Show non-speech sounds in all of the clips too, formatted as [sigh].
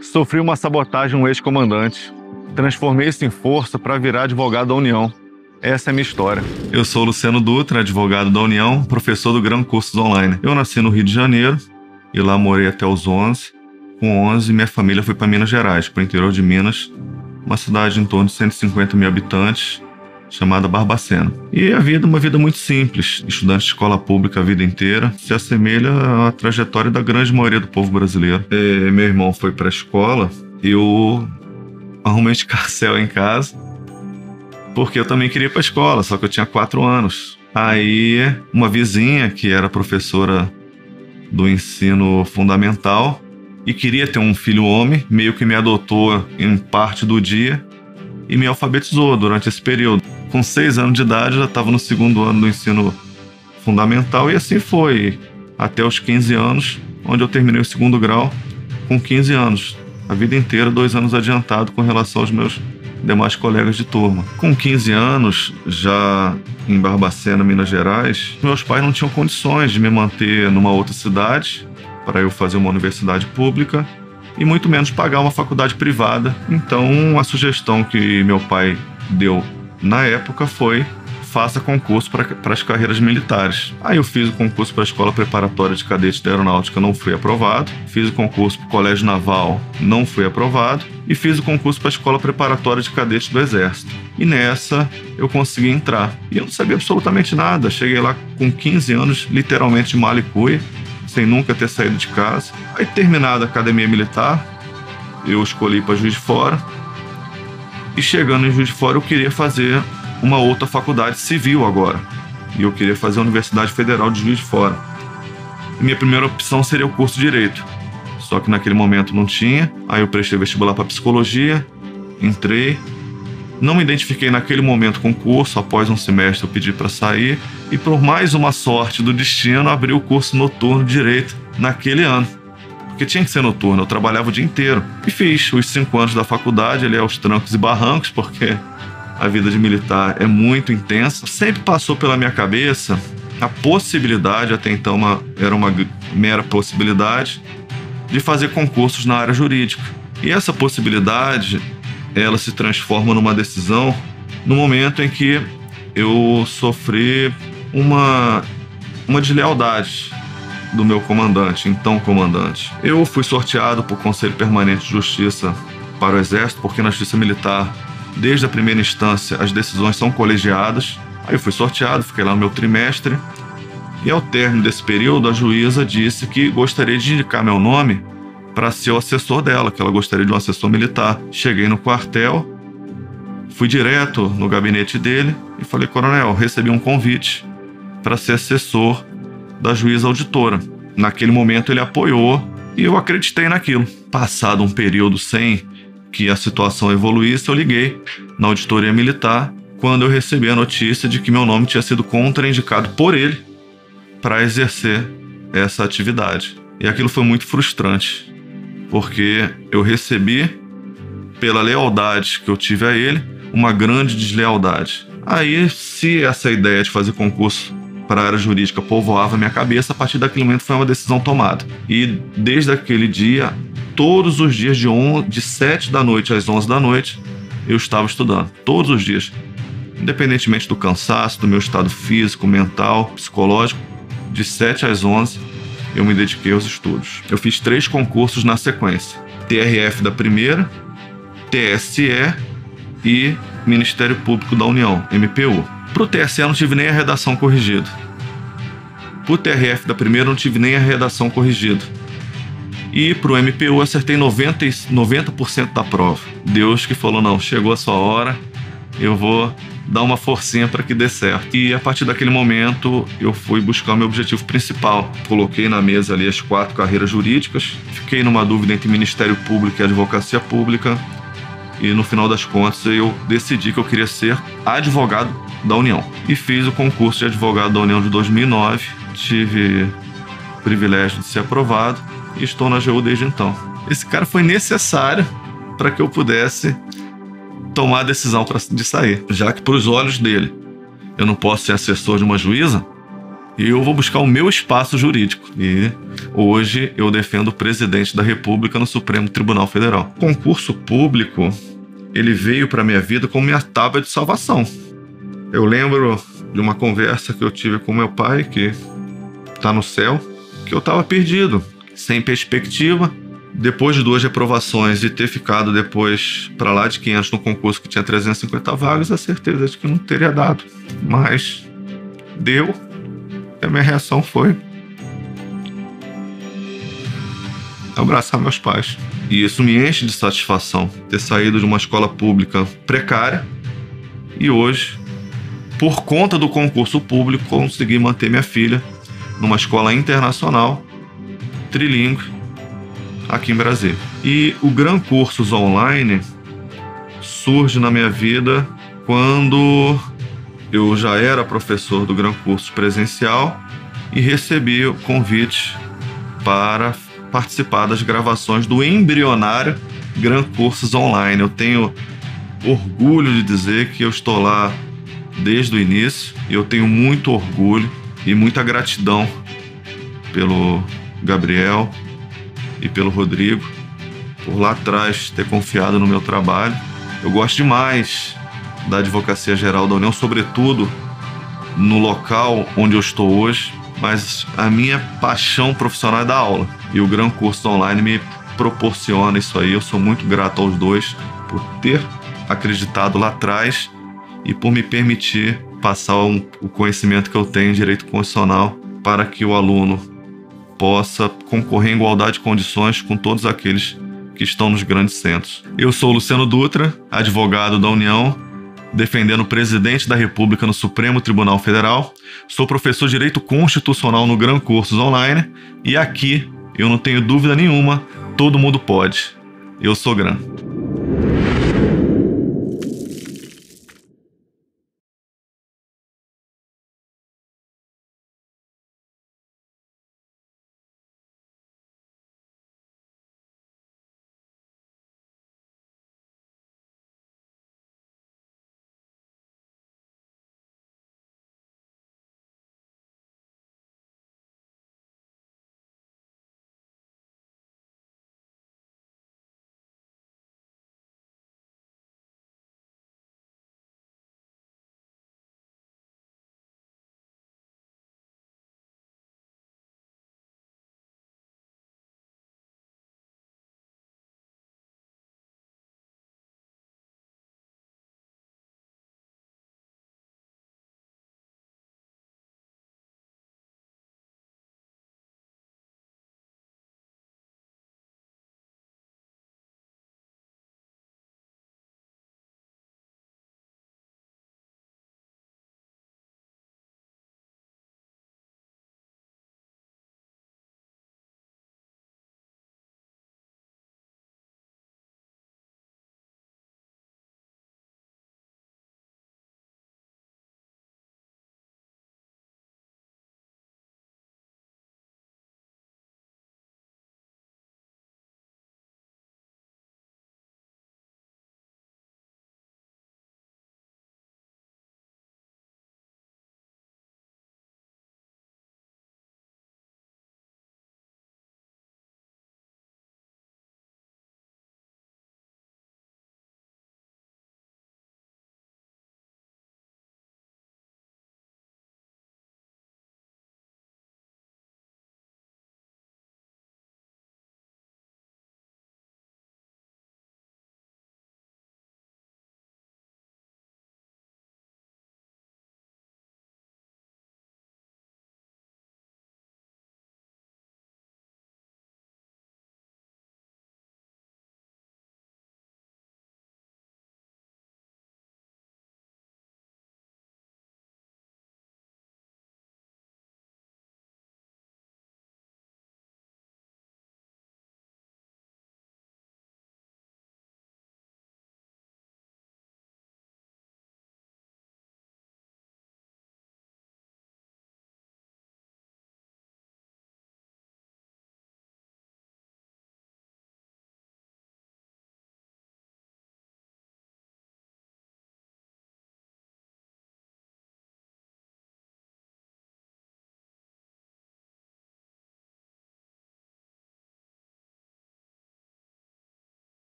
Sofri uma sabotagem um ex-comandante. Transformei isso em força para virar advogado da União. Essa é a minha história. Eu sou Luciano Dutra, advogado da União, professor do Gran Cursos Online. Eu nasci no Rio de Janeiro e lá morei até os 11. Com 11, minha família foi para Minas Gerais, para o interior de Minas, uma cidade em torno de 150 mil habitantes, chamada Barbacena. E a vida, é uma vida muito simples, estudante de escola pública a vida inteira, se assemelha à trajetória da grande maioria do povo brasileiro. E é, meu irmão foi para a escola, eu arrumei de carcel em casa, porque eu também queria ir para a escola, só que eu tinha quatro anos. Aí, uma vizinha que era professora do ensino fundamental e queria ter um filho homem, meio que me adotou em parte do dia e me alfabetizou durante esse período com seis anos de idade já estava no segundo ano do ensino fundamental e assim foi até os 15 anos, onde eu terminei o segundo grau com 15 anos. A vida inteira, dois anos adiantado com relação aos meus demais colegas de turma. Com 15 anos, já em Barbacena, Minas Gerais, meus pais não tinham condições de me manter numa outra cidade para eu fazer uma universidade pública e muito menos pagar uma faculdade privada. Então, a sugestão que meu pai deu na época foi faça concurso para as carreiras militares. Aí eu fiz o concurso para a Escola Preparatória de Cadetes da Aeronáutica, não fui aprovado. Fiz o concurso para o Colégio Naval, não fui aprovado. E fiz o concurso para a Escola Preparatória de Cadetes do Exército. E nessa eu consegui entrar. E eu não sabia absolutamente nada. Cheguei lá com 15 anos, literalmente de mal e cuia, sem nunca ter saído de casa. Aí terminada a academia militar, eu escolhi para Juiz de Fora e chegando em Juiz de Fora, eu queria fazer uma outra faculdade civil agora. E eu queria fazer a Universidade Federal de Juiz de Fora. E minha primeira opção seria o curso de Direito. Só que naquele momento não tinha. Aí eu prestei vestibular para psicologia, entrei. Não me identifiquei naquele momento com o curso, após um semestre eu pedi para sair e por mais uma sorte do destino abri o curso noturno de direito naquele ano porque tinha que ser noturno, eu trabalhava o dia inteiro. E fiz os cinco anos da faculdade, ali aos trancos e barrancos, porque a vida de militar é muito intensa. Sempre passou pela minha cabeça a possibilidade, até então uma, era uma mera possibilidade, de fazer concursos na área jurídica. E essa possibilidade, ela se transforma numa decisão no momento em que eu sofri uma, uma deslealdade do meu comandante, então comandante. Eu fui sorteado por Conselho Permanente de Justiça para o Exército, porque na Justiça Militar, desde a primeira instância, as decisões são colegiadas. Aí eu fui sorteado, fiquei lá no meu trimestre. E ao término desse período, a juíza disse que gostaria de indicar meu nome para ser o assessor dela, que ela gostaria de um assessor militar. Cheguei no quartel, fui direto no gabinete dele e falei: Coronel, recebi um convite para ser assessor da juíza auditora. Naquele momento ele apoiou e eu acreditei naquilo. Passado um período sem que a situação evoluísse, eu liguei na auditoria militar quando eu recebi a notícia de que meu nome tinha sido contraindicado por ele para exercer essa atividade. E aquilo foi muito frustrante, porque eu recebi, pela lealdade que eu tive a ele, uma grande deslealdade. Aí, se essa ideia de fazer concurso para a área jurídica povoava minha cabeça, a partir daquele momento foi uma decisão tomada. E desde aquele dia, todos os dias de, on, de 7 da noite às 11 da noite, eu estava estudando, todos os dias. Independentemente do cansaço, do meu estado físico, mental, psicológico, de 7 às 11 eu me dediquei aos estudos. Eu fiz três concursos na sequência: TRF da primeira, TSE e Ministério Público da União, MPU. Pro TSE não tive nem a redação corrigida. Pro TRF da primeira não tive nem a redação corrigida. E pro MPU acertei 90%, 90 da prova. Deus que falou, não, chegou a sua hora, eu vou dar uma forcinha para que dê certo. E a partir daquele momento eu fui buscar o meu objetivo principal. Coloquei na mesa ali as quatro carreiras jurídicas, fiquei numa dúvida entre Ministério Público e Advocacia Pública e no final das contas eu decidi que eu queria ser advogado da União. E fiz o concurso de advogado da União de 2009, tive o privilégio de ser aprovado e estou na AGU desde então. Esse cara foi necessário para que eu pudesse tomar a decisão pra, de sair, já que, para os olhos dele, eu não posso ser assessor de uma juíza, e eu vou buscar o meu espaço jurídico. E hoje eu defendo o presidente da República no Supremo Tribunal Federal. Concurso público ele veio para minha vida como minha tábua de salvação. Eu lembro de uma conversa que eu tive com meu pai, que está no céu, que eu estava perdido, sem perspectiva. Depois de duas reprovações e ter ficado depois para lá de 500 no concurso que tinha 350 vagas, a certeza de que não teria dado. Mas deu, e a minha reação foi abraçar meus pais. E isso me enche de satisfação, ter saído de uma escola pública precária e hoje, por conta do concurso público, consegui manter minha filha numa escola internacional, trilingue, aqui em Brasília. E o Gran Cursos Online surge na minha vida quando eu já era professor do Gran Curso Presencial e recebi o convite para participar das gravações do embrionário Gran Cursos Online. Eu tenho orgulho de dizer que eu estou lá desde o início e eu tenho muito orgulho e muita gratidão pelo Gabriel e pelo Rodrigo por lá atrás ter confiado no meu trabalho. Eu gosto demais da Advocacia Geral da União, sobretudo no local onde eu estou hoje, mas a minha paixão profissional é da aula. E o Gran Curso Online me proporciona isso aí. Eu sou muito grato aos dois por ter acreditado lá atrás e por me permitir passar um, o conhecimento que eu tenho em direito constitucional para que o aluno possa concorrer em igualdade de condições com todos aqueles que estão nos grandes centros. Eu sou Luciano Dutra, advogado da União defendendo o presidente da República no Supremo Tribunal Federal. Sou professor de Direito Constitucional no Gran Cursos Online e aqui, eu não tenho dúvida nenhuma, todo mundo pode. Eu sou Gran.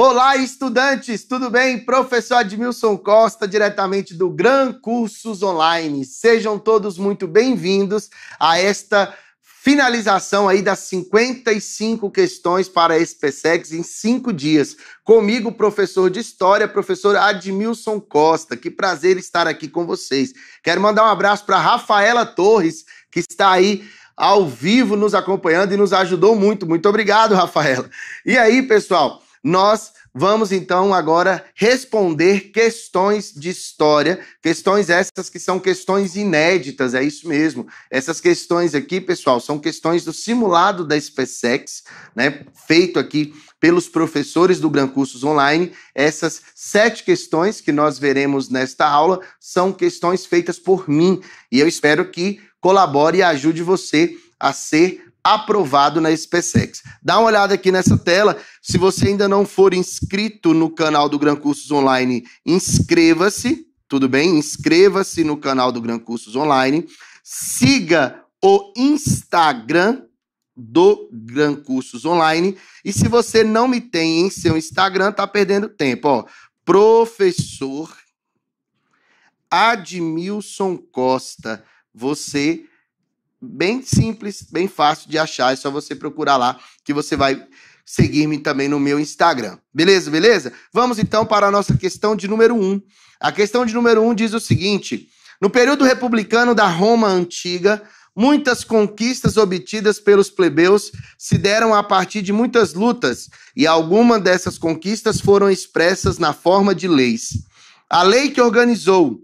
Olá, estudantes, tudo bem? Professor Admilson Costa, diretamente do Gran Cursos Online. Sejam todos muito bem-vindos a esta finalização aí das 55 questões para a SPSEX em cinco dias. Comigo, professor de História, professor Admilson Costa. Que prazer estar aqui com vocês. Quero mandar um abraço para Rafaela Torres, que está aí ao vivo nos acompanhando e nos ajudou muito. Muito obrigado, Rafaela. E aí, pessoal? nós vamos então agora responder questões de história, questões essas que são questões inéditas, é isso mesmo. Essas questões aqui, pessoal, são questões do simulado da SpaceX, né, feito aqui pelos professores do Gran Cursos Online. Essas sete questões que nós veremos nesta aula são questões feitas por mim e eu espero que colabore e ajude você a ser aprovado na SpaceX. Dá uma olhada aqui nessa tela. Se você ainda não for inscrito no canal do Gran Cursos Online, inscreva-se, tudo bem? Inscreva-se no canal do Gran Cursos Online. Siga o Instagram do Gran Cursos Online. E se você não me tem em seu Instagram, tá perdendo tempo, ó. Professor Admilson Costa, você bem simples, bem fácil de achar. É só você procurar lá que você vai seguir-me também no meu Instagram. Beleza, beleza? Vamos então para a nossa questão de número 1. Um. A questão de número 1 um diz o seguinte: No período republicano da Roma antiga, muitas conquistas obtidas pelos plebeus se deram a partir de muitas lutas, e algumas dessas conquistas foram expressas na forma de leis. A lei que organizou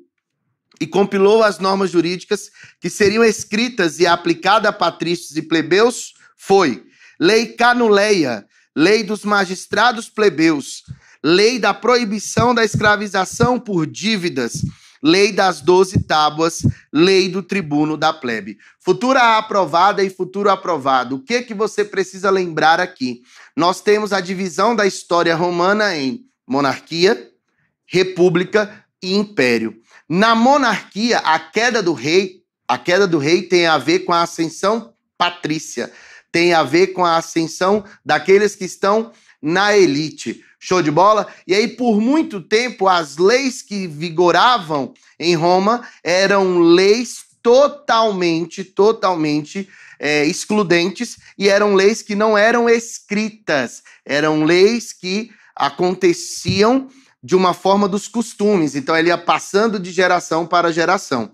e compilou as normas jurídicas que seriam escritas e aplicadas a patrícios e plebeus foi Lei Canuleia, Lei dos Magistrados Plebeus, Lei da Proibição da Escravização por Dívidas, Lei das Doze Tábuas, Lei do Tribuno da Plebe. Futura aprovada e futuro aprovado. O que, é que você precisa lembrar aqui? Nós temos a divisão da história romana em monarquia, república e império. Na monarquia, a queda do rei, a queda do rei tem a ver com a ascensão patrícia, tem a ver com a ascensão daqueles que estão na elite. Show de bola? E aí, por muito tempo, as leis que vigoravam em Roma eram leis totalmente, totalmente é, excludentes e eram leis que não eram escritas, eram leis que aconteciam de uma forma dos costumes. Então ele ia passando de geração para geração.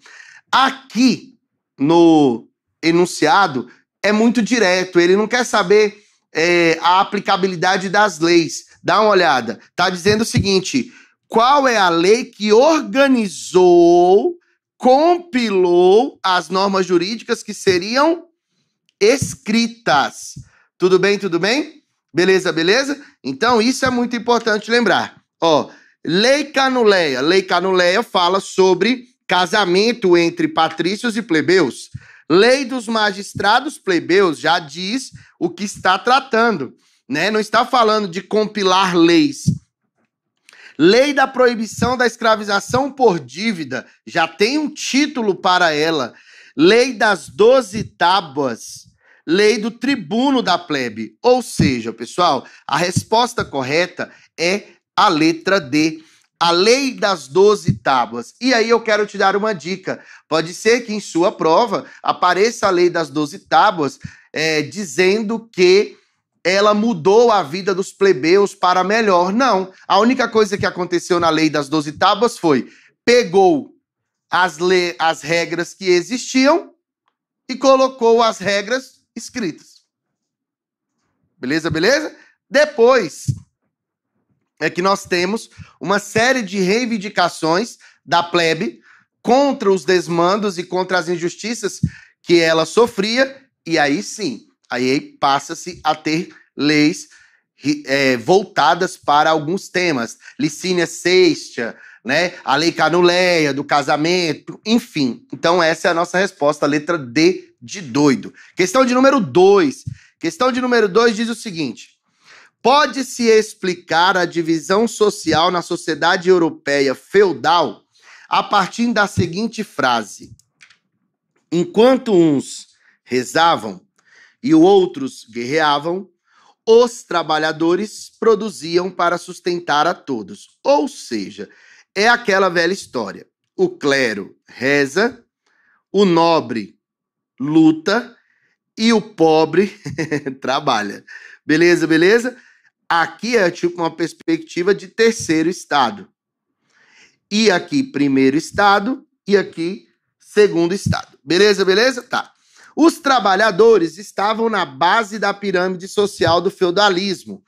Aqui no enunciado é muito direto. Ele não quer saber é, a aplicabilidade das leis. Dá uma olhada. Tá dizendo o seguinte: qual é a lei que organizou, compilou as normas jurídicas que seriam escritas? Tudo bem, tudo bem? Beleza, beleza? Então isso é muito importante lembrar. Ó, Lei Canuleia. Lei Canuleia fala sobre casamento entre patrícios e plebeus. Lei dos magistrados plebeus já diz o que está tratando, né? Não está falando de compilar leis. Lei da proibição da escravização por dívida já tem um título para ela. Lei das doze tábuas, lei do tribuno da plebe. Ou seja, pessoal, a resposta correta é a letra D. A lei das doze tábuas. E aí eu quero te dar uma dica. Pode ser que em sua prova apareça a lei das doze tábuas é, dizendo que ela mudou a vida dos plebeus para melhor. Não. A única coisa que aconteceu na lei das doze tábuas foi pegou as, le as regras que existiam e colocou as regras escritas. Beleza, beleza? Depois, é que nós temos uma série de reivindicações da plebe contra os desmandos e contra as injustiças que ela sofria, e aí sim, aí passa-se a ter leis é, voltadas para alguns temas. Licínia Sextia, né? a lei canuleia do casamento, enfim. Então essa é a nossa resposta, letra D de doido. Questão de número 2. Questão de número 2 diz o seguinte... Pode-se explicar a divisão social na sociedade europeia feudal a partir da seguinte frase: Enquanto uns rezavam e outros guerreavam, os trabalhadores produziam para sustentar a todos. Ou seja, é aquela velha história. O clero reza, o nobre luta e o pobre [laughs] trabalha. Beleza, beleza? Aqui é tipo uma perspectiva de terceiro estado. E aqui, primeiro estado, e aqui, segundo estado. Beleza, beleza? Tá. Os trabalhadores estavam na base da pirâmide social do feudalismo.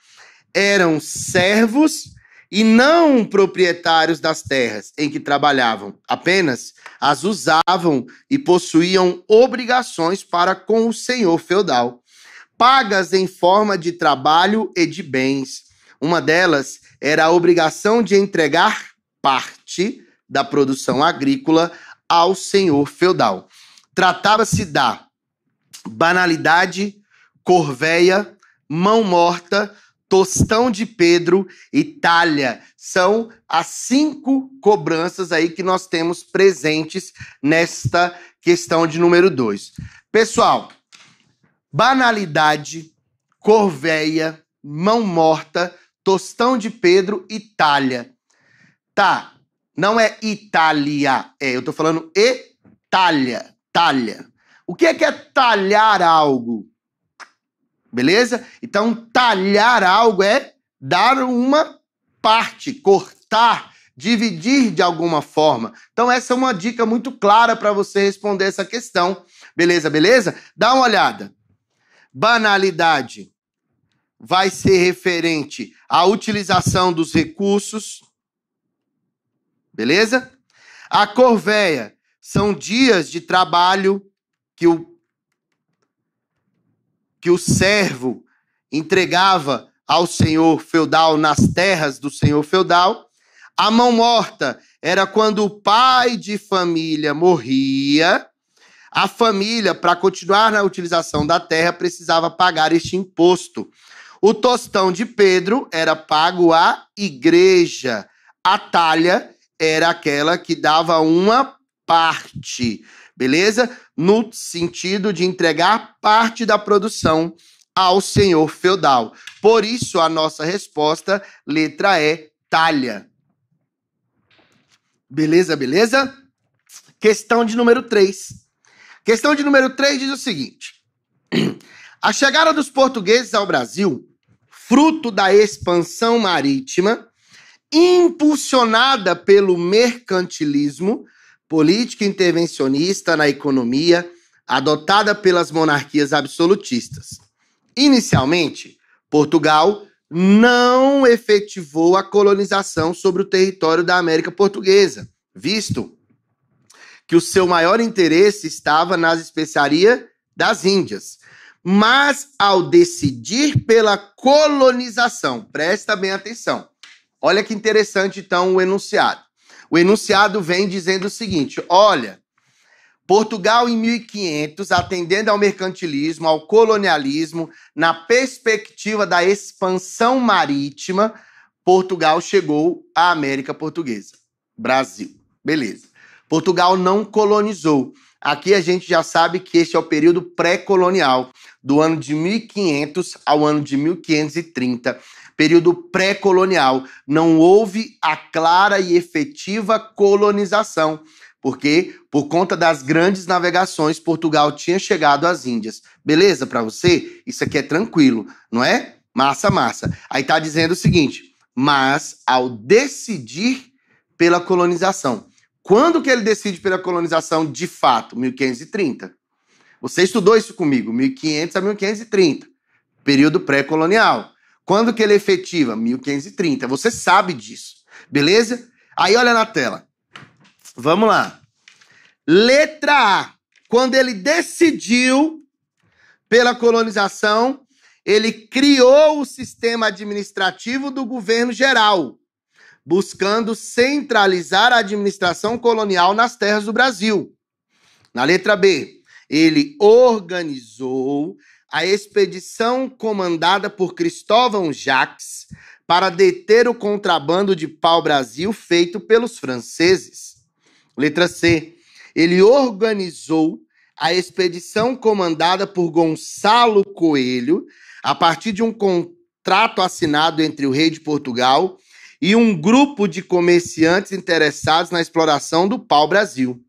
Eram servos e não proprietários das terras em que trabalhavam, apenas as usavam e possuíam obrigações para com o senhor feudal pagas em forma de trabalho e de bens. Uma delas era a obrigação de entregar parte da produção agrícola ao senhor feudal. Tratava-se da banalidade, corveia, mão morta, tostão de Pedro e talha. São as cinco cobranças aí que nós temos presentes nesta questão de número dois. Pessoal, banalidade, corveia, mão morta, tostão de Pedro, Itália. Tá, não é Itália, é, eu tô falando Itália, talha. O que é que é talhar algo? Beleza? Então, talhar algo é dar uma parte, cortar, dividir de alguma forma. Então, essa é uma dica muito clara para você responder essa questão. Beleza, beleza? Dá uma olhada banalidade vai ser referente à utilização dos recursos. Beleza? A corveia são dias de trabalho que o, que o servo entregava ao senhor feudal nas terras do senhor feudal. A mão morta era quando o pai de família morria a família, para continuar na utilização da terra, precisava pagar este imposto. O tostão de Pedro era pago à igreja. A talha era aquela que dava uma parte, beleza? No sentido de entregar parte da produção ao senhor feudal. Por isso, a nossa resposta, letra E, talha. Beleza, beleza? Questão de número 3. Questão de número 3 diz o seguinte: [clears throat] a chegada dos portugueses ao Brasil, fruto da expansão marítima, impulsionada pelo mercantilismo, política intervencionista na economia, adotada pelas monarquias absolutistas. Inicialmente, Portugal não efetivou a colonização sobre o território da América Portuguesa, visto que o seu maior interesse estava nas especiarias das Índias. Mas ao decidir pela colonização, presta bem atenção. Olha que interessante então o enunciado. O enunciado vem dizendo o seguinte: olha, Portugal em 1500, atendendo ao mercantilismo, ao colonialismo, na perspectiva da expansão marítima, Portugal chegou à América Portuguesa, Brasil. Beleza. Portugal não colonizou. Aqui a gente já sabe que este é o período pré-colonial, do ano de 1500 ao ano de 1530. Período pré-colonial. Não houve a clara e efetiva colonização, porque por conta das grandes navegações, Portugal tinha chegado às Índias. Beleza para você? Isso aqui é tranquilo, não é? Massa, massa. Aí tá dizendo o seguinte: mas ao decidir pela colonização, quando que ele decide pela colonização de fato? 1530. Você estudou isso comigo, 1500 a 1530, período pré-colonial. Quando que ele efetiva? 1530. Você sabe disso, beleza? Aí olha na tela. Vamos lá. Letra A. Quando ele decidiu pela colonização, ele criou o sistema administrativo do governo geral, buscando centralizar a administração colonial nas terras do Brasil. Na letra B, ele organizou a expedição comandada por Cristóvão Jacques para deter o contrabando de pau-brasil feito pelos franceses. Letra C, ele organizou a expedição comandada por Gonçalo Coelho a partir de um contrato assinado entre o rei de Portugal e um grupo de comerciantes interessados na exploração do pau-brasil.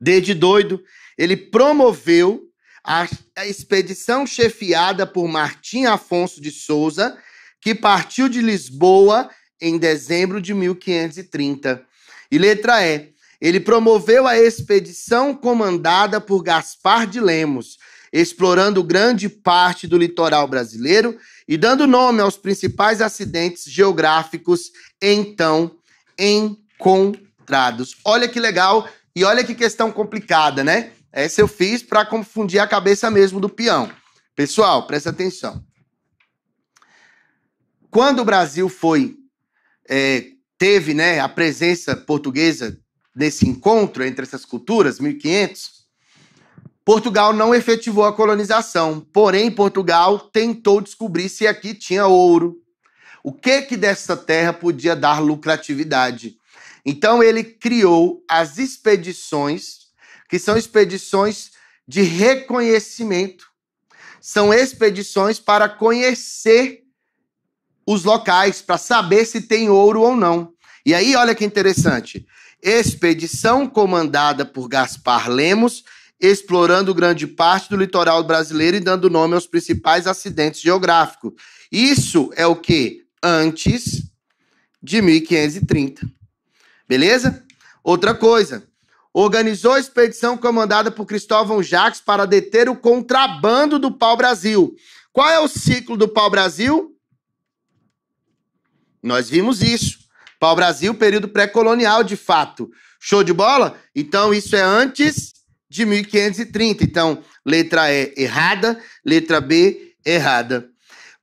Desde doido, ele promoveu a, a expedição chefiada por Martim Afonso de Souza, que partiu de Lisboa em dezembro de 1530. E letra E, ele promoveu a expedição comandada por Gaspar de Lemos, explorando grande parte do litoral brasileiro e dando nome aos principais acidentes geográficos então encontrados. Olha que legal e olha que questão complicada, né? Essa eu fiz para confundir a cabeça mesmo do peão. Pessoal, presta atenção. Quando o Brasil foi é, teve, né, a presença portuguesa nesse encontro entre essas culturas, 1500, Portugal não efetivou a colonização, porém Portugal tentou descobrir se aqui tinha ouro. O que que dessa terra podia dar lucratividade? Então ele criou as expedições, que são expedições de reconhecimento. São expedições para conhecer os locais, para saber se tem ouro ou não. E aí olha que interessante. Expedição comandada por Gaspar Lemos explorando grande parte do litoral brasileiro e dando nome aos principais acidentes geográficos. Isso é o que? Antes de 1530. Beleza? Outra coisa. Organizou a expedição comandada por Cristóvão Jacques para deter o contrabando do pau-brasil. Qual é o ciclo do pau-brasil? Nós vimos isso. Pau-brasil, período pré-colonial, de fato. Show de bola? Então, isso é antes de 1530. Então, letra E errada, letra B errada.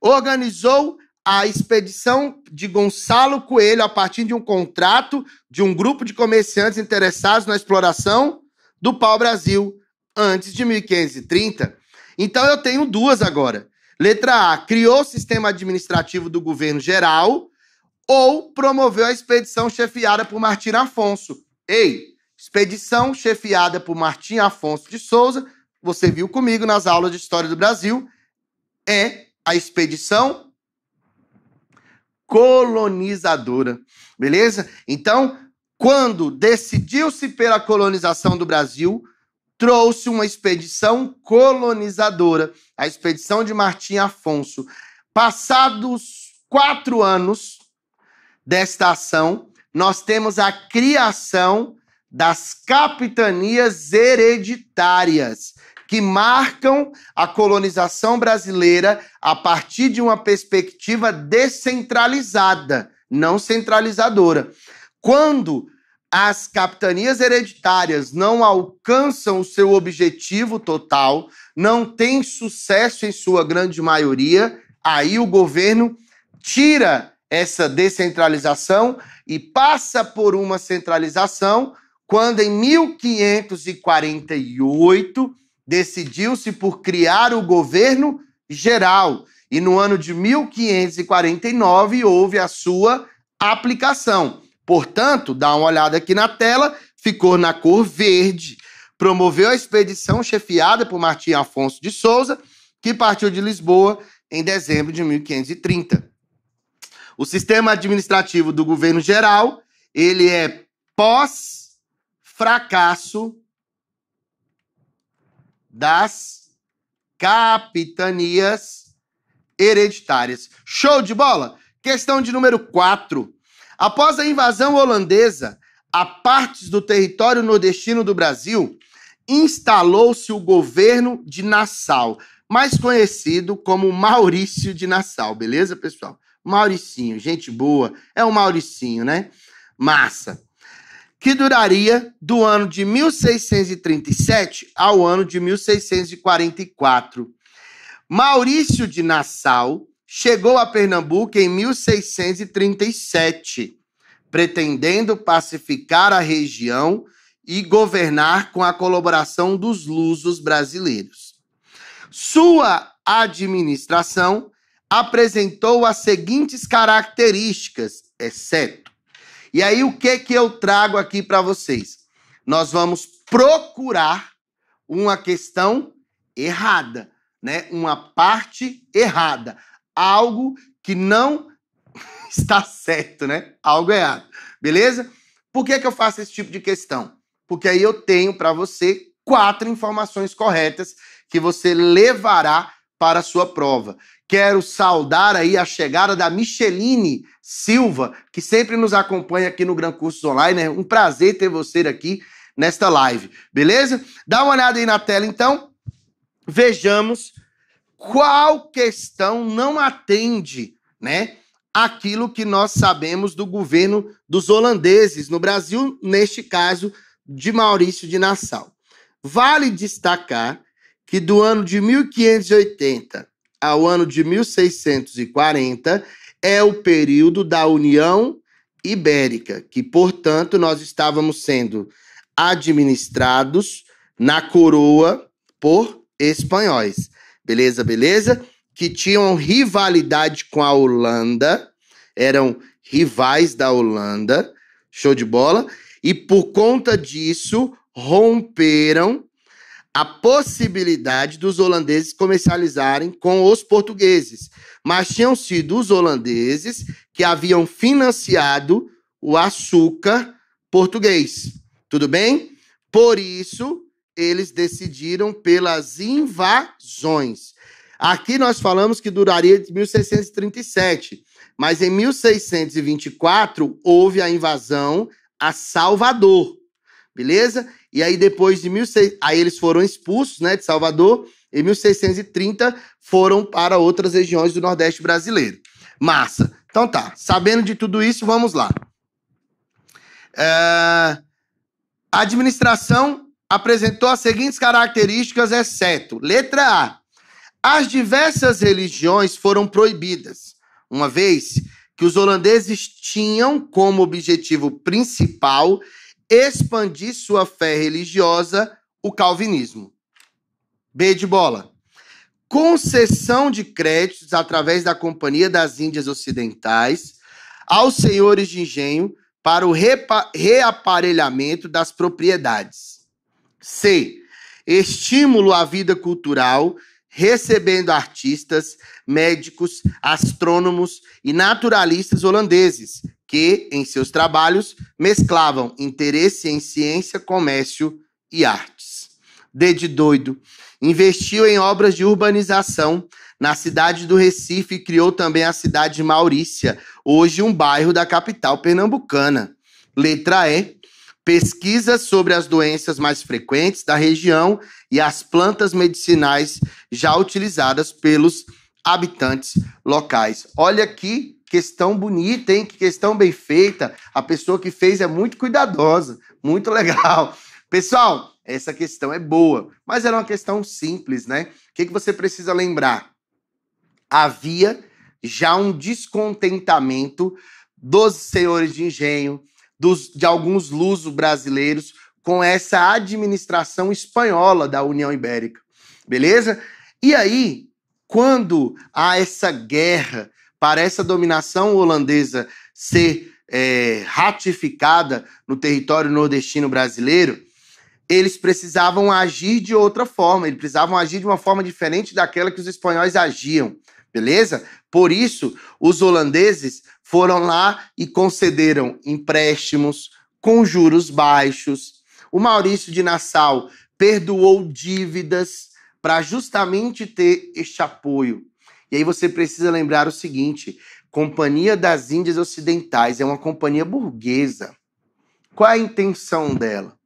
Organizou a expedição de Gonçalo Coelho a partir de um contrato de um grupo de comerciantes interessados na exploração do pau-brasil antes de 1530. Então eu tenho duas agora. Letra A, criou o sistema administrativo do governo geral ou promoveu a expedição chefiada por Martim Afonso. Ei, Expedição chefiada por Martim Afonso de Souza, você viu comigo nas aulas de História do Brasil, é a expedição colonizadora, beleza? Então, quando decidiu-se pela colonização do Brasil, trouxe uma expedição colonizadora, a expedição de Martim Afonso. Passados quatro anos desta ação, nós temos a criação das capitanias hereditárias, que marcam a colonização brasileira a partir de uma perspectiva descentralizada, não centralizadora. Quando as capitanias hereditárias não alcançam o seu objetivo total, não têm sucesso em sua grande maioria, aí o governo tira essa descentralização e passa por uma centralização quando em 1548 decidiu-se por criar o governo geral e no ano de 1549 houve a sua aplicação. Portanto, dá uma olhada aqui na tela, ficou na cor verde. Promoveu a expedição chefiada por Martim Afonso de Souza, que partiu de Lisboa em dezembro de 1530. O sistema administrativo do governo geral, ele é pós fracasso das capitanias hereditárias. Show de bola? Questão de número 4. Após a invasão holandesa a partes do território nordestino do Brasil, instalou-se o governo de Nassau, mais conhecido como Maurício de Nassau, beleza, pessoal? Mauricinho, gente boa, é o Mauricinho, né? Massa que duraria do ano de 1637 ao ano de 1644. Maurício de Nassau chegou a Pernambuco em 1637, pretendendo pacificar a região e governar com a colaboração dos lusos brasileiros. Sua administração apresentou as seguintes características, exceto e aí o que que eu trago aqui para vocês? Nós vamos procurar uma questão errada, né? Uma parte errada, algo que não [laughs] está certo, né? Algo errado. Beleza? Por que que eu faço esse tipo de questão? Porque aí eu tenho para você quatro informações corretas que você levará para a sua prova. Quero saudar aí a chegada da Micheline Silva, que sempre nos acompanha aqui no Gran Cursos Online. É um prazer ter você aqui nesta live, beleza? Dá uma olhada aí na tela então. Vejamos qual questão não atende, né? Aquilo que nós sabemos do governo dos holandeses no Brasil, neste caso de Maurício de Nassau. Vale destacar que do ano de 1580 ao ano de 1640 é o período da União Ibérica, que, portanto, nós estávamos sendo administrados na coroa por espanhóis. Beleza, beleza? Que tinham rivalidade com a Holanda, eram rivais da Holanda, show de bola, e por conta disso romperam a possibilidade dos holandeses comercializarem com os portugueses, mas tinham sido os holandeses que haviam financiado o açúcar português. Tudo bem? Por isso, eles decidiram pelas invasões. Aqui nós falamos que duraria de 1637, mas em 1624 houve a invasão a Salvador, beleza? E aí depois de 1600, aí eles foram expulsos, né, de Salvador, em 1630 foram para outras regiões do Nordeste brasileiro. Massa. Então tá, sabendo de tudo isso, vamos lá. É... A administração apresentou as seguintes características, exceto: letra A. As diversas religiões foram proibidas, uma vez que os holandeses tinham como objetivo principal expandir sua fé religiosa, o calvinismo. B de bola. Concessão de créditos através da Companhia das Índias Ocidentais aos senhores de engenho para o reaparelhamento das propriedades. C. Estímulo à vida cultural, recebendo artistas, médicos, astrônomos e naturalistas holandeses que, em seus trabalhos, mesclavam interesse em ciência, comércio e artes. D de doido. Investiu em obras de urbanização na cidade do Recife e criou também a cidade de Maurícia, hoje um bairro da capital pernambucana. Letra E. Pesquisas sobre as doenças mais frequentes da região e as plantas medicinais já utilizadas pelos habitantes locais. Olha que questão bonita, hein? Que questão bem feita. A pessoa que fez é muito cuidadosa, muito [laughs] legal. Pessoal, essa questão é boa, mas era uma questão simples, né? O que, que você precisa lembrar? Havia já um descontentamento dos senhores de engenho, dos, de alguns luso brasileiros, com essa administração espanhola da União Ibérica, beleza? E aí, quando há essa guerra para essa dominação holandesa ser é, ratificada no território nordestino brasileiro, eles precisavam agir de outra forma, eles precisavam agir de uma forma diferente daquela que os espanhóis agiam, beleza? Por isso, os holandeses foram lá e concederam empréstimos com juros baixos. O Maurício de Nassau perdoou dívidas para justamente ter este apoio e aí você precisa lembrar o seguinte: Companhia das Índias Ocidentais é uma companhia burguesa. Qual é a intenção dela?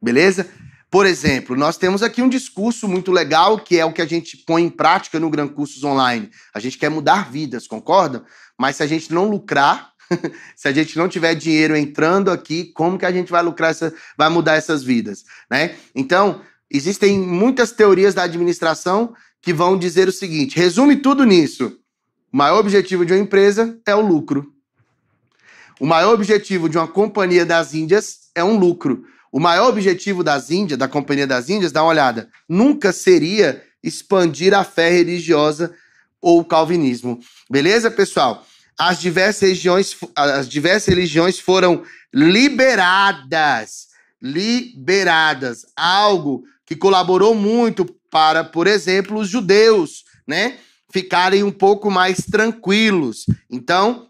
Beleza? Por exemplo, nós temos aqui um discurso muito legal que é o que a gente põe em prática no Gran Cursos Online. A gente quer mudar vidas, concorda? Mas se a gente não lucrar, [laughs] se a gente não tiver dinheiro entrando aqui, como que a gente vai lucrar, essa, vai mudar essas vidas, né? Então, existem muitas teorias da administração que vão dizer o seguinte: resume tudo nisso. O maior objetivo de uma empresa é o lucro. O maior objetivo de uma companhia das Índias é um lucro. O maior objetivo das Índias, da Companhia das Índias, dá uma olhada, nunca seria expandir a fé religiosa ou o calvinismo. Beleza, pessoal? As diversas regiões, as diversas religiões foram liberadas, liberadas, algo que colaborou muito para, por exemplo, os judeus, né, ficarem um pouco mais tranquilos. Então,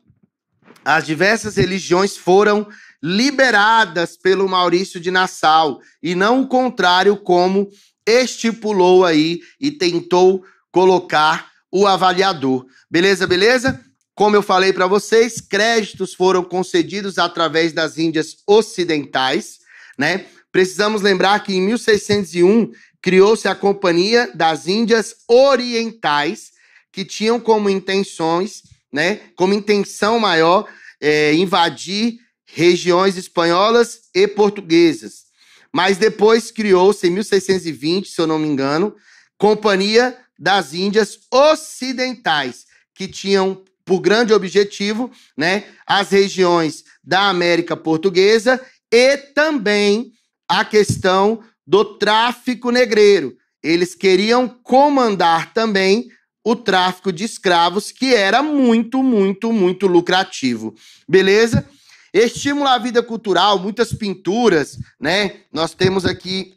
as diversas religiões foram liberadas pelo Maurício de Nassau e não o contrário como estipulou aí e tentou colocar o avaliador. Beleza, beleza? Como eu falei para vocês, créditos foram concedidos através das Índias Ocidentais, né? Precisamos lembrar que em 1601 criou-se a Companhia das Índias Orientais, que tinham como intenções, né, como intenção maior, é, invadir regiões espanholas e portuguesas. Mas depois criou-se, em 1620, se eu não me engano, Companhia das Índias Ocidentais, que tinham por grande objetivo né, as regiões da América Portuguesa e também a questão do tráfico negreiro. Eles queriam comandar também o tráfico de escravos, que era muito, muito, muito lucrativo. Beleza? Estimula a vida cultural, muitas pinturas, né? Nós temos aqui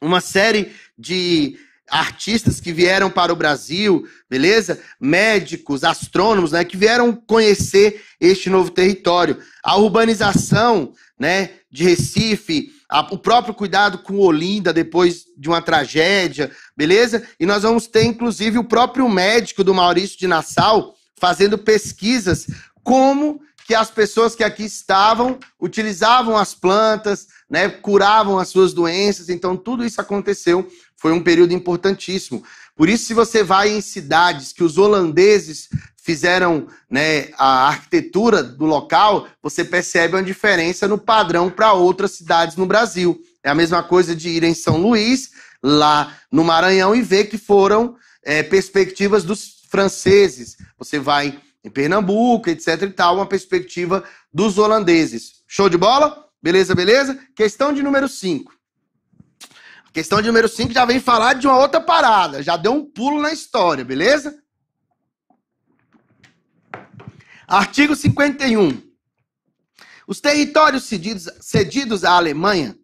uma série de artistas que vieram para o Brasil, beleza? Médicos, astrônomos, né, que vieram conhecer este novo território. A urbanização, né, de Recife, a, o próprio cuidado com Olinda depois de uma tragédia, beleza? E nós vamos ter, inclusive, o próprio médico do Maurício de Nassau fazendo pesquisas como que as pessoas que aqui estavam utilizavam as plantas, né, curavam as suas doenças. Então, tudo isso aconteceu. Foi um período importantíssimo. Por isso, se você vai em cidades que os holandeses fizeram né, a arquitetura do local, você percebe uma diferença no padrão para outras cidades no Brasil. É a mesma coisa de ir em São Luís, lá no Maranhão, e ver que foram é, perspectivas dos franceses. Você vai em Pernambuco, etc e tal, uma perspectiva dos holandeses. Show de bola? Beleza, beleza? Questão de número 5. Questão de número 5 já vem falar de uma outra parada, já deu um pulo na história, beleza? Artigo 51. Os territórios cedidos, cedidos à Alemanha,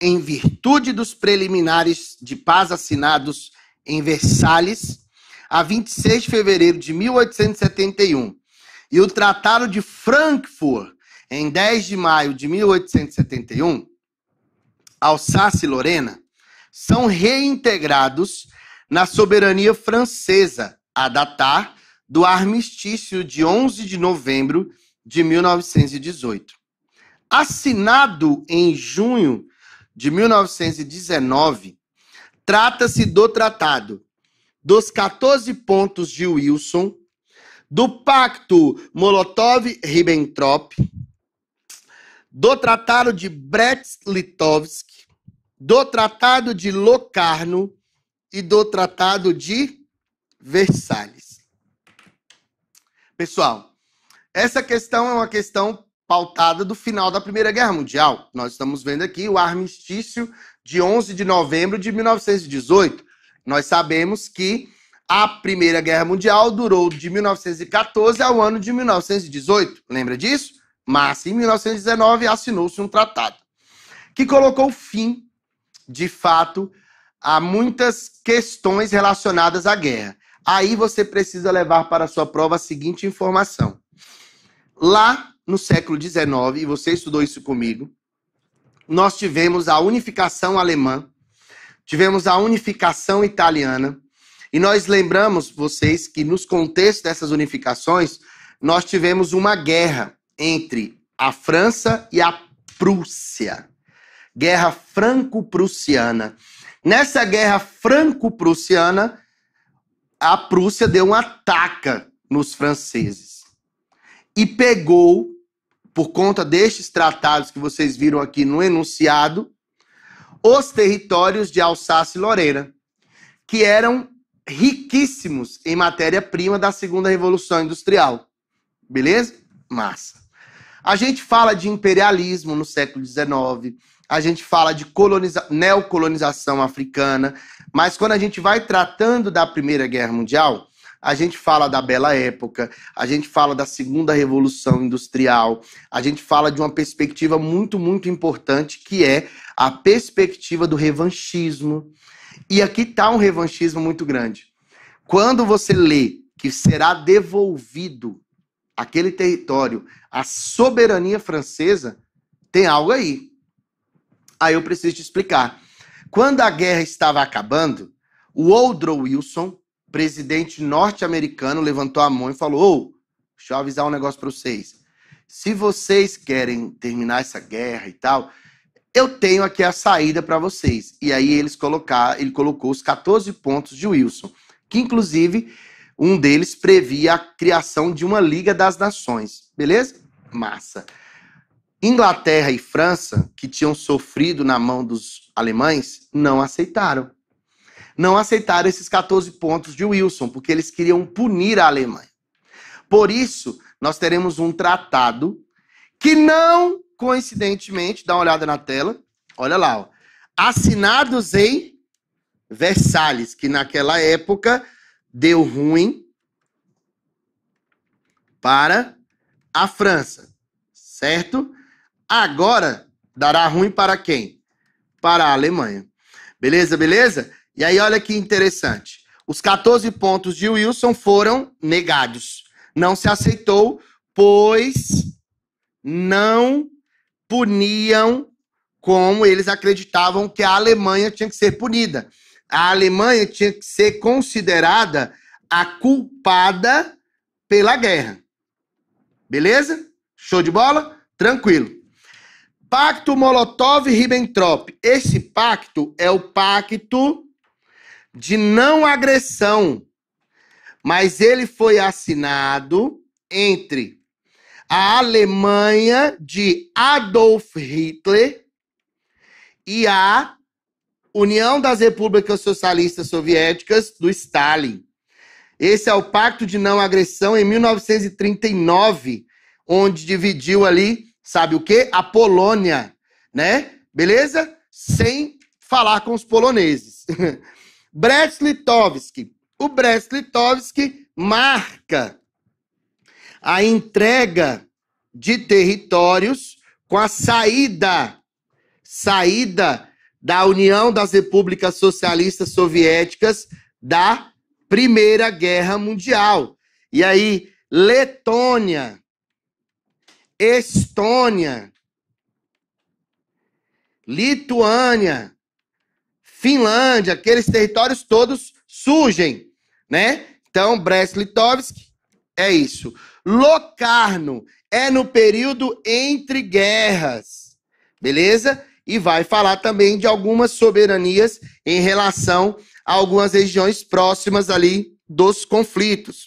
em virtude dos preliminares de paz assinados em Versalhes, a 26 de fevereiro de 1871, e o Tratado de Frankfurt, em 10 de maio de 1871, Alsácia e Lorena são reintegrados na soberania francesa, a datar do armistício de 11 de novembro de 1918. Assinado em junho de 1919, trata-se do tratado dos 14 pontos de Wilson, do Pacto Molotov-Ribbentrop, do Tratado de Brest-Litovsk, do Tratado de Locarno e do Tratado de Versalhes. Pessoal, essa questão é uma questão pautada do final da Primeira Guerra Mundial. Nós estamos vendo aqui o armistício de 11 de novembro de 1918. Nós sabemos que a Primeira Guerra Mundial durou de 1914 ao ano de 1918. Lembra disso? Mas em 1919 assinou-se um tratado que colocou fim, de fato, a muitas questões relacionadas à guerra. Aí você precisa levar para a sua prova a seguinte informação. Lá no século XIX, e você estudou isso comigo, nós tivemos a unificação alemã, tivemos a unificação italiana, e nós lembramos vocês que nos contextos dessas unificações, nós tivemos uma guerra entre a França e a Prússia. Guerra franco-prussiana. Nessa guerra franco-prussiana, a Prússia deu um ataque nos franceses e pegou, por conta destes tratados que vocês viram aqui no enunciado, os territórios de Alsácia e Lorena, que eram riquíssimos em matéria-prima da segunda revolução industrial. Beleza? Massa. A gente fala de imperialismo no século XIX, a gente fala de coloniza neocolonização africana, mas quando a gente vai tratando da Primeira Guerra Mundial, a gente fala da Bela Época, a gente fala da Segunda Revolução Industrial, a gente fala de uma perspectiva muito, muito importante que é a perspectiva do revanchismo. E aqui está um revanchismo muito grande. Quando você lê que será devolvido aquele território à soberania francesa, tem algo aí aí eu preciso te explicar. Quando a guerra estava acabando, o Woodrow Wilson, presidente norte-americano, levantou a mão e falou: oh, deixa eu avisar um negócio para vocês. Se vocês querem terminar essa guerra e tal, eu tenho aqui a saída para vocês. E aí eles colocar, ele colocou os 14 pontos de Wilson, que inclusive um deles previa a criação de uma Liga das Nações, beleza? Massa. Inglaterra e França, que tinham sofrido na mão dos alemães, não aceitaram. Não aceitaram esses 14 pontos de Wilson, porque eles queriam punir a Alemanha. Por isso, nós teremos um tratado que não coincidentemente, dá uma olhada na tela, olha lá, ó. assinados em Versalhes, que naquela época deu ruim para a França, certo? Agora dará ruim para quem? Para a Alemanha. Beleza, beleza? E aí olha que interessante. Os 14 pontos de Wilson foram negados. Não se aceitou, pois não puniam como eles acreditavam que a Alemanha tinha que ser punida. A Alemanha tinha que ser considerada a culpada pela guerra. Beleza? Show de bola? Tranquilo. Pacto Molotov-Ribbentrop. Esse pacto é o pacto de não agressão, mas ele foi assinado entre a Alemanha de Adolf Hitler e a União das Repúblicas Socialistas Soviéticas do Stalin. Esse é o Pacto de Não Agressão em 1939, onde dividiu ali sabe o que A Polônia, né? Beleza? Sem falar com os poloneses. [laughs] brest Litovski. O brest Litovski marca a entrega de territórios com a saída saída da União das Repúblicas Socialistas Soviéticas da Primeira Guerra Mundial. E aí, Letônia, Estônia, Lituânia, Finlândia, aqueles territórios todos surgem, né? Então, Brest-Litovsk é isso. Locarno é no período entre guerras, beleza? E vai falar também de algumas soberanias em relação a algumas regiões próximas ali dos conflitos.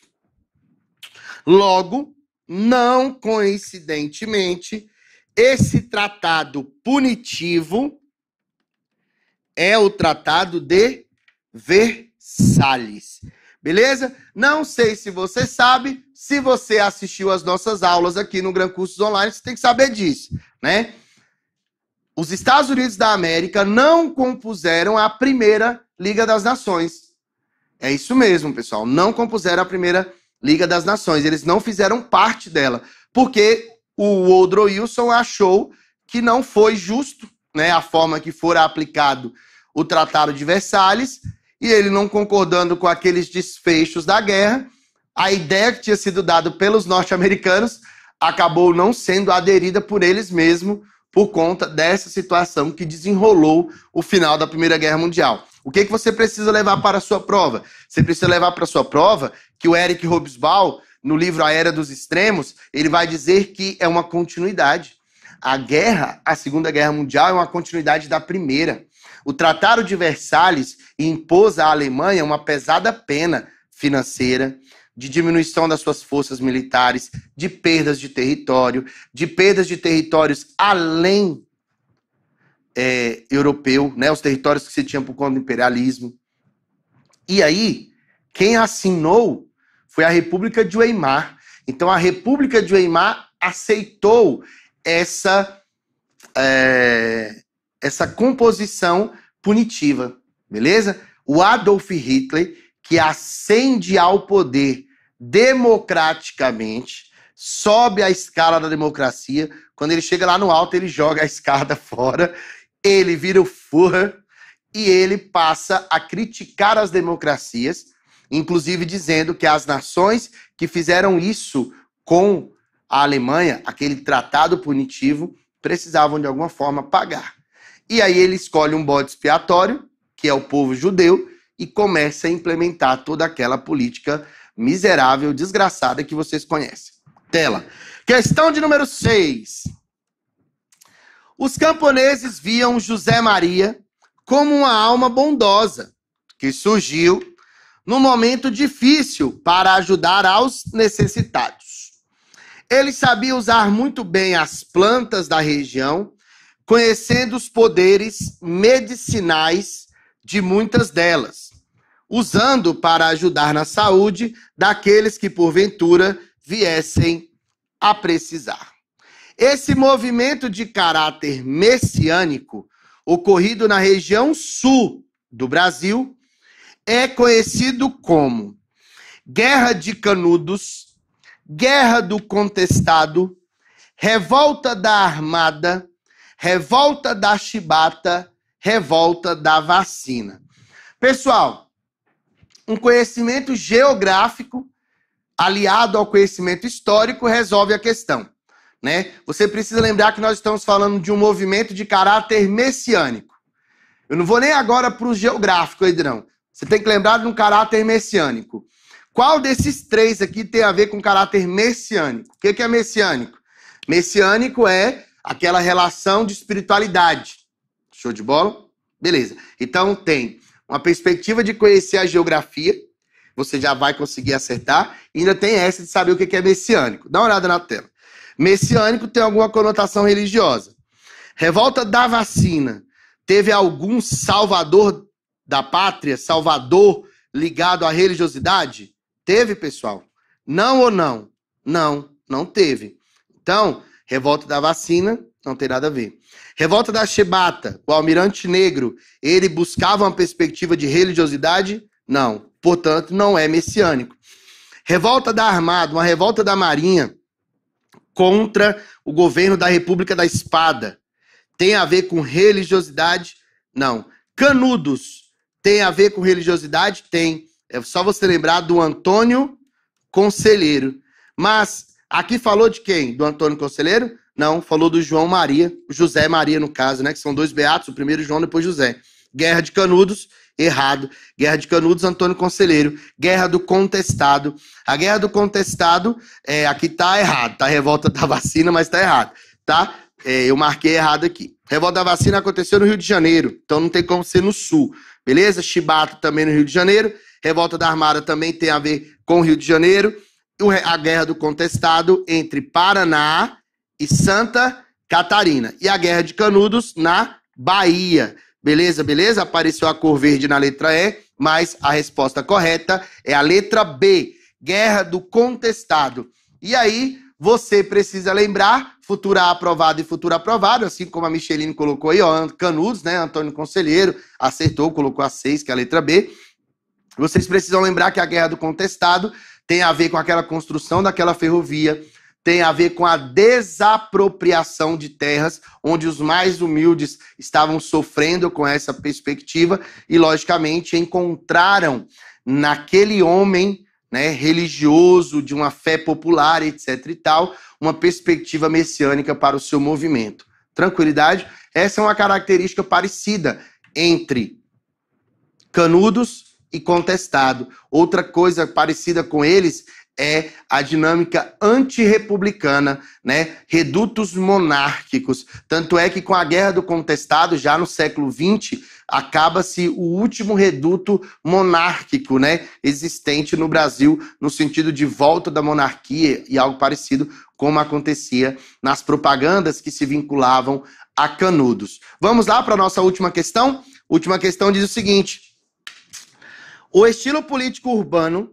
Logo, não coincidentemente, esse tratado punitivo é o tratado de Versalhes. Beleza? Não sei se você sabe, se você assistiu às nossas aulas aqui no Gran Cursos Online, você tem que saber disso, né? Os Estados Unidos da América não compuseram a primeira Liga das Nações. É isso mesmo, pessoal. Não compuseram a primeira Liga Liga das Nações. Eles não fizeram parte dela, porque o Woodrow Wilson achou que não foi justo né, a forma que fora aplicado o Tratado de Versalhes, e ele não concordando com aqueles desfechos da guerra, a ideia que tinha sido dada pelos norte-americanos acabou não sendo aderida por eles mesmos por conta dessa situação que desenrolou o final da Primeira Guerra Mundial. O que, que você precisa levar para a sua prova? Você precisa levar para a sua prova que o Eric Hobsbawm, no livro A Era dos Extremos, ele vai dizer que é uma continuidade. A guerra, a Segunda Guerra Mundial, é uma continuidade da Primeira. O Tratado de Versalhes impôs à Alemanha uma pesada pena financeira, de diminuição das suas forças militares, de perdas de território, de perdas de territórios além é, europeu, né, os territórios que se tinham por conta do imperialismo. E aí, quem assinou foi a República de Weimar. Então a República de Weimar aceitou essa, é, essa composição punitiva, beleza? O Adolf Hitler, que ascende ao poder democraticamente, sobe a escala da democracia. Quando ele chega lá no alto, ele joga a escada [laughs] fora, ele vira o furra e ele passa a criticar as democracias inclusive dizendo que as nações que fizeram isso com a Alemanha, aquele tratado punitivo, precisavam de alguma forma pagar. E aí ele escolhe um bode expiatório, que é o povo judeu, e começa a implementar toda aquela política miserável, desgraçada que vocês conhecem. Tela. Questão de número 6. Os camponeses viam José Maria como uma alma bondosa que surgiu num momento difícil para ajudar aos necessitados. Ele sabia usar muito bem as plantas da região, conhecendo os poderes medicinais de muitas delas, usando para ajudar na saúde daqueles que porventura viessem a precisar. Esse movimento de caráter messiânico, ocorrido na região sul do Brasil, é conhecido como Guerra de Canudos, Guerra do Contestado, Revolta da Armada, Revolta da Chibata, Revolta da Vacina. Pessoal, um conhecimento geográfico aliado ao conhecimento histórico resolve a questão. Né? Você precisa lembrar que nós estamos falando de um movimento de caráter messiânico. Eu não vou nem agora para o geográfico, Edrão. Você tem que lembrar de um caráter messiânico. Qual desses três aqui tem a ver com caráter messiânico? O que é messiânico? Messiânico é aquela relação de espiritualidade. Show de bola? Beleza. Então tem uma perspectiva de conhecer a geografia, você já vai conseguir acertar. E ainda tem essa de saber o que é messiânico. Dá uma olhada na tela. Messiânico tem alguma conotação religiosa. Revolta da vacina teve algum salvador da pátria, Salvador, ligado à religiosidade? Teve, pessoal? Não ou não? Não, não teve. Então, revolta da vacina não tem nada a ver. Revolta da Chebata, o almirante negro, ele buscava uma perspectiva de religiosidade? Não. Portanto, não é messiânico. Revolta da Armada, uma revolta da Marinha contra o governo da República da Espada. Tem a ver com religiosidade? Não. Canudos, tem a ver com religiosidade? Tem. É só você lembrar do Antônio Conselheiro. Mas aqui falou de quem? Do Antônio Conselheiro? Não, falou do João Maria, José Maria, no caso, né? Que são dois beatos, o primeiro João, depois José. Guerra de Canudos, errado. Guerra de Canudos, Antônio Conselheiro. Guerra do Contestado. A Guerra do Contestado, é, aqui tá errado, tá? Revolta da vacina, mas tá errado, tá? É, eu marquei errado aqui. Revolta da vacina aconteceu no Rio de Janeiro, então não tem como ser no Sul. Beleza? Chibata também no Rio de Janeiro. Revolta da Armada também tem a ver com o Rio de Janeiro. A Guerra do Contestado entre Paraná e Santa Catarina. E a Guerra de Canudos na Bahia. Beleza, beleza? Apareceu a cor verde na letra E, mas a resposta correta é a letra B. Guerra do Contestado. E aí, você precisa lembrar, futura aprovado e futura aprovado, assim como a Micheline colocou aí, ó, Canudos, né, Antônio Conselheiro, acertou, colocou a 6, que é a letra B. Vocês precisam lembrar que a guerra do contestado tem a ver com aquela construção daquela ferrovia, tem a ver com a desapropriação de terras, onde os mais humildes estavam sofrendo com essa perspectiva e, logicamente, encontraram naquele homem né, religioso, de uma fé popular, etc. e tal, uma perspectiva messiânica para o seu movimento. Tranquilidade? Essa é uma característica parecida entre Canudos e Contestado. Outra coisa parecida com eles é a dinâmica antirrepublicana, né? Redutos monárquicos. Tanto é que com a Guerra do Contestado, já no século XX, acaba-se o último reduto monárquico né, existente no Brasil, no sentido de volta da monarquia e algo parecido como acontecia nas propagandas que se vinculavam a Canudos. Vamos lá para a nossa última questão? Última questão diz o seguinte: o estilo político urbano,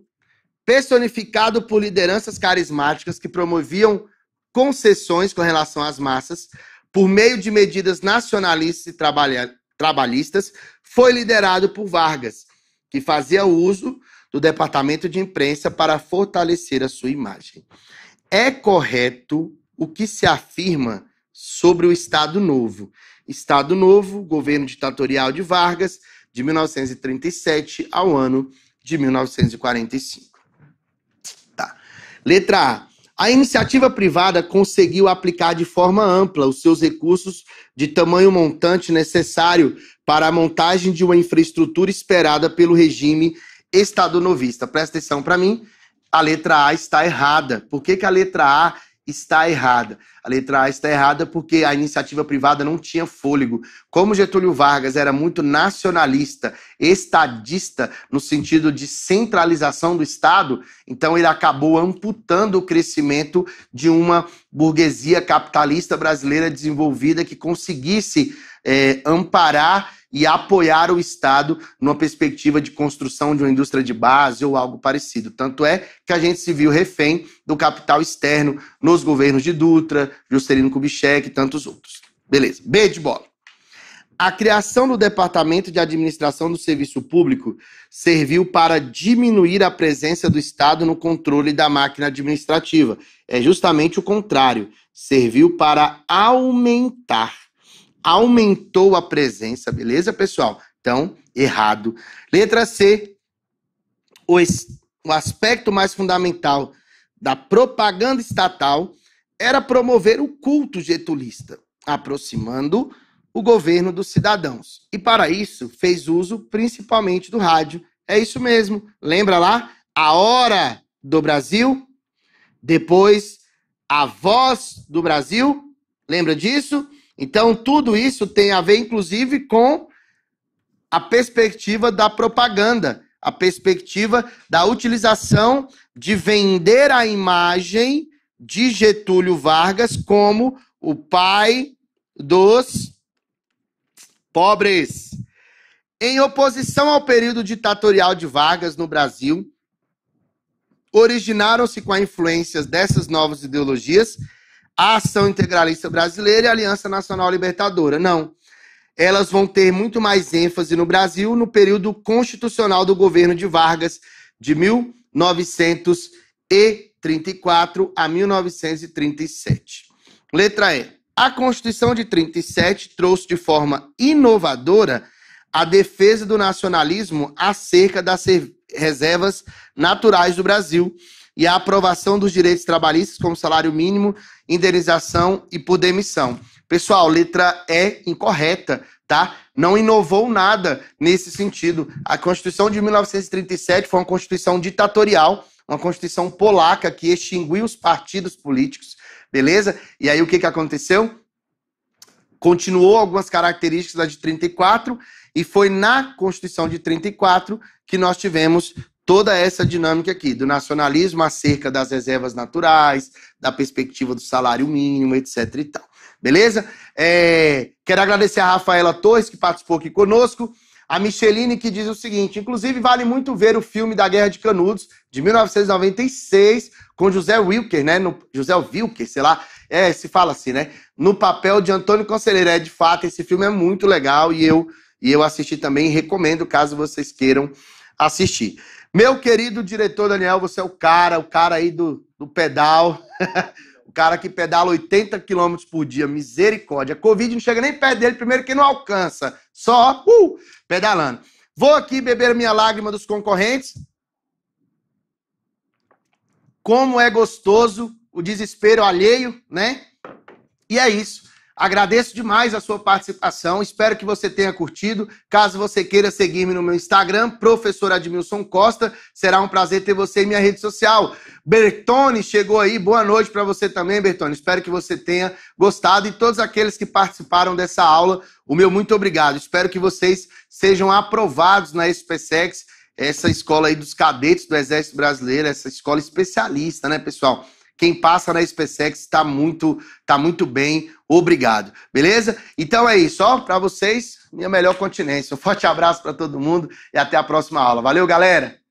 personificado por lideranças carismáticas que promoviam concessões com relação às massas, por meio de medidas nacionalistas e trabalha trabalhistas foi liderado por Vargas, que fazia uso do departamento de imprensa para fortalecer a sua imagem. É correto o que se afirma sobre o Estado Novo. Estado Novo, governo ditatorial de Vargas, de 1937 ao ano de 1945. Tá. Letra A. A iniciativa privada conseguiu aplicar de forma ampla os seus recursos de tamanho montante necessário para a montagem de uma infraestrutura esperada pelo regime estado novista. Presta atenção para mim, a letra A está errada. Por que, que a letra A está errada. A letra A está errada porque a iniciativa privada não tinha fôlego. Como Getúlio Vargas era muito nacionalista, estadista, no sentido de centralização do Estado, então ele acabou amputando o crescimento de uma burguesia capitalista brasileira desenvolvida que conseguisse é, amparar e apoiar o Estado numa perspectiva de construção de uma indústria de base ou algo parecido. Tanto é que a gente se viu refém do capital externo nos governos de Dutra, Juscelino Kubitschek e tantos outros. Beleza. B de bola. A criação do Departamento de Administração do Serviço Público serviu para diminuir a presença do Estado no controle da máquina administrativa. É justamente o contrário. Serviu para aumentar aumentou a presença, beleza, pessoal? Então, errado. Letra C, o, o aspecto mais fundamental da propaganda estatal era promover o culto getulista, aproximando o governo dos cidadãos. E para isso, fez uso principalmente do rádio. É isso mesmo. Lembra lá? A Hora do Brasil, depois A Voz do Brasil. Lembra disso? Então, tudo isso tem a ver, inclusive, com a perspectiva da propaganda, a perspectiva da utilização de vender a imagem de Getúlio Vargas como o pai dos pobres. Em oposição ao período ditatorial de Vargas no Brasil, originaram-se com a influência dessas novas ideologias a Ação Integralista Brasileira e a Aliança Nacional Libertadora. Não. Elas vão ter muito mais ênfase no Brasil no período constitucional do governo de Vargas, de 1934 a 1937. Letra E. A Constituição de 37 trouxe de forma inovadora a defesa do nacionalismo acerca das reservas naturais do Brasil e a aprovação dos direitos trabalhistas, como salário mínimo, indenização e por demissão. Pessoal, letra E incorreta, tá? Não inovou nada nesse sentido. A Constituição de 1937 foi uma Constituição ditatorial, uma Constituição polaca que extinguiu os partidos políticos, beleza? E aí o que, que aconteceu? Continuou algumas características da de 34 e foi na Constituição de 34 que nós tivemos toda essa dinâmica aqui, do nacionalismo acerca das reservas naturais, da perspectiva do salário mínimo, etc e tal. Beleza? É, quero agradecer a Rafaela Torres, que participou aqui conosco, a Micheline, que diz o seguinte, inclusive vale muito ver o filme da Guerra de Canudos, de 1996, com José Wilker, né? No, José Wilker, sei lá, é, se fala assim, né? No papel de Antônio Conselheiro. É, de fato, esse filme é muito legal e eu, e eu assisti também, recomendo, caso vocês queiram assistir. Meu querido diretor Daniel, você é o cara, o cara aí do, do pedal, [laughs] o cara que pedala 80 km por dia, misericórdia. Covid não chega nem perto dele, primeiro que não alcança, só uh, pedalando. Vou aqui beber minha lágrima dos concorrentes. Como é gostoso o desespero alheio, né? E é isso. Agradeço demais a sua participação. Espero que você tenha curtido. Caso você queira seguir-me no meu Instagram, professor Admilson Costa, será um prazer ter você em minha rede social. Bertone chegou aí. Boa noite para você também, Bertone. Espero que você tenha gostado e todos aqueles que participaram dessa aula, o meu muito obrigado. Espero que vocês sejam aprovados na SPSEX, essa escola aí dos cadetes do Exército Brasileiro, essa escola especialista, né, pessoal? Quem passa na SpaceX está muito, tá muito bem, obrigado. Beleza? Então é isso, ó, para vocês, minha melhor continência. Um forte abraço para todo mundo e até a próxima aula. Valeu, galera.